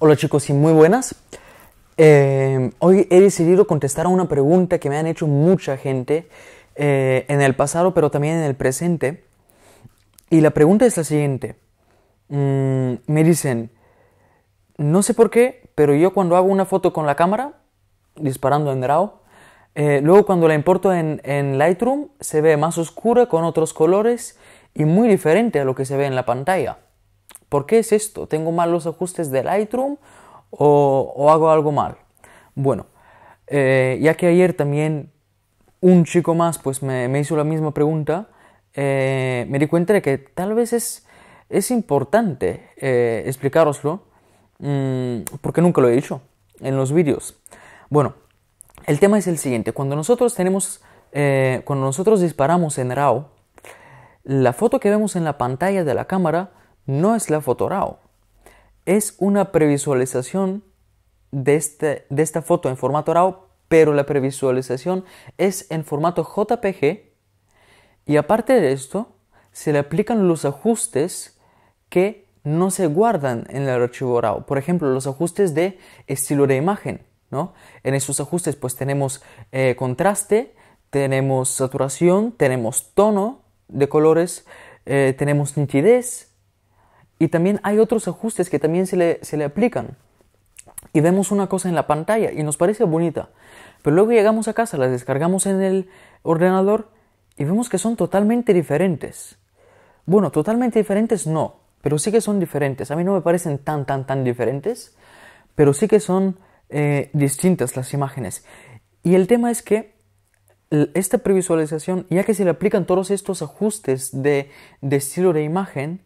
Hola chicos y muy buenas. Eh, hoy he decidido contestar a una pregunta que me han hecho mucha gente eh, en el pasado, pero también en el presente. Y la pregunta es la siguiente. Mm, me dicen, no sé por qué, pero yo cuando hago una foto con la cámara, disparando en RAW, eh, luego cuando la importo en Lightroom se ve más oscura con otros colores y muy diferente a lo que se ve en la pantalla. ¿Por qué es esto? ¿Tengo mal los ajustes de Lightroom o, hago algo mal? Bueno, eh, ya que ayer también un chico más pues me, hizo la misma pregunta, eh, me di cuenta de que tal vez es, importante eh, explicaroslo mm, porque nunca lo he dicho en los vídeos. Bueno, el tema es el siguiente. Cuando nosotros tenemos, eh, cuando nosotros disparamos en RAW, la foto que vemos en la pantalla de la cámara no es la foto RAW, es una previsualización este, de, esta foto en formato RAW, pero la previsualización es en formato JPG y aparte de esto se le aplican los ajustes que no se guardan en el archivo RAW. Por ejemplo, los ajustes de estilo de imagen. En esos ajustes pues tenemos eh, contraste, tenemos saturación, tenemos tono de colores, eh, tenemos nitidez, y también hay otros ajustes que también se le, se le aplican. Y vemos una cosa en la pantalla y nos parece bonita. Pero luego llegamos a casa, la descargamos en el ordenador y vemos que son totalmente diferentes. Bueno, totalmente diferentes no, pero sí que son diferentes. A mí no me parecen tan, tan, tan diferentes, pero sí que son eh, distintas las imágenes. Y el tema es que esta previsualización, ya que se le aplican todos estos ajustes de, de estilo de imagen,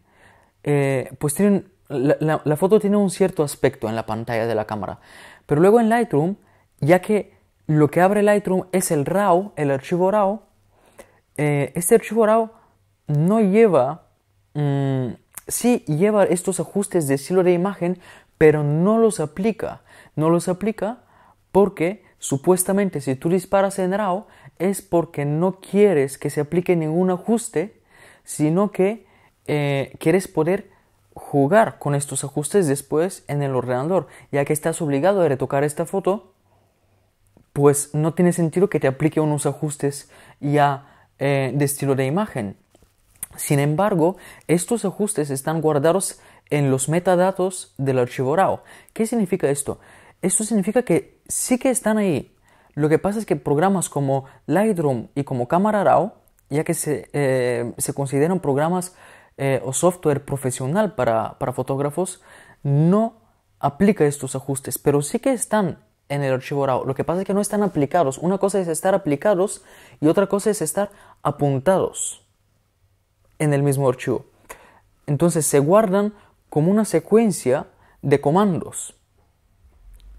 eh, pues tienen, la, foto tiene un cierto aspecto en la pantalla de la cámara. Pero luego en Lightroom, ya que lo que abre Lightroom es el RAW, el archivo RAW, eh, este archivo RAW no lleva, si mm, sí lleva estos ajustes de estilo de imagen, pero no los aplica. No los aplica porque supuestamente si tú disparas en RAW es porque no quieres que se aplique ningún ajuste, sino que eh, quieres poder jugar con estos ajustes después en el ordenador, ya que estás obligado a retocar esta foto, pues no tiene sentido que te aplique unos ajustes ya eh, de estilo de imagen. Sin embargo, estos ajustes están guardados en los metadatos del archivo RAW. ¿Qué significa esto? Esto significa que sí que están ahí. Lo que pasa es que programas como Lightroom y como Camera RAW, ya que se eh, consideran programas eh, o software profesional para, fotógrafos no aplica estos ajustes, pero sí que están en el archivo RAW. Lo que pasa es que no están aplicados. Una cosa es estar aplicados y otra cosa es estar apuntados en el mismo archivo. Entonces se guardan como una secuencia de comandos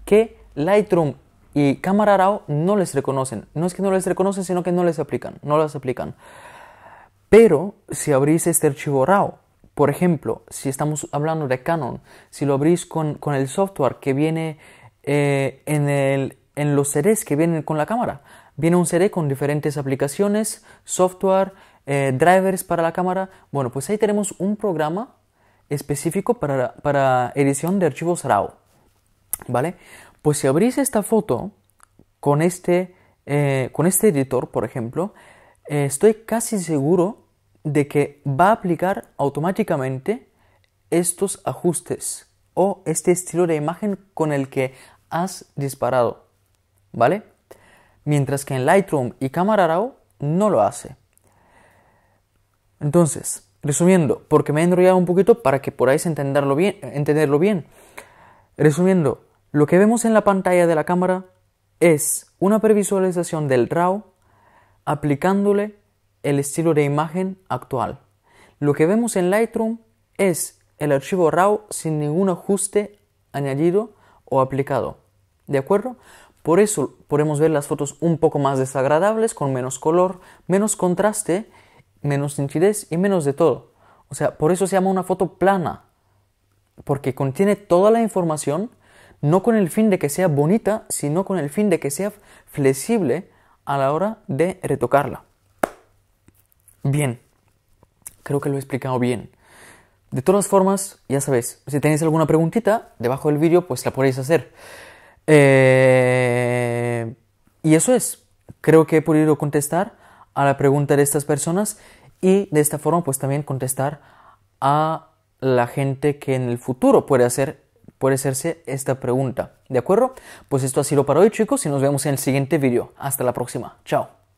que Lightroom y Cámara RAW no les reconocen. No es que no les reconocen, sino que no les aplican, no las aplican. Pero si abrís este archivo RAW, por ejemplo, si estamos hablando de Canon, si lo abrís con, el software que viene eh, en, en los CDs que vienen con la cámara, viene un CD con diferentes aplicaciones, software, eh, drivers para la cámara. Bueno, pues ahí tenemos un programa específico para, edición de archivos RAW. ¿Vale? Pues si abrís esta foto con este, eh, con este editor, por ejemplo, estoy casi seguro de que va a aplicar automáticamente estos ajustes o este estilo de imagen con el que has disparado, ¿vale? Mientras que en Lightroom y cámara Raw no lo hace. Entonces, resumiendo, porque me he enrollado un poquito para que podáis entenderlo bien, entenderlo bien. Resumiendo, lo que vemos en la pantalla de la cámara es una previsualización del RAW aplicándole el estilo de imagen actual. Lo que vemos en Lightroom es el archivo RAW sin ningún ajuste añadido o aplicado. ¿De acuerdo? Por eso podemos ver las fotos un poco más desagradables, con menos color, menos contraste, menos nitidez y menos de todo. O sea, por eso se llama una foto plana, porque contiene toda la información, no con el fin de que sea bonita, sino con el fin de que sea flexible a la hora de retocarla bien. Creo que lo he explicado bien. De todas formas, ya sabéis, si tenéis alguna preguntita debajo del vídeo, pues la podéis hacer. Eh, y eso es. Creo que he podido contestar a la pregunta de estas personas y de esta forma pues también contestar a la gente que en el futuro puede hacer puede hacerse esta pregunta. ¿De acuerdo? Pues esto ha sido para hoy chicos y nos vemos en el siguiente vídeo. Hasta la próxima. Chao.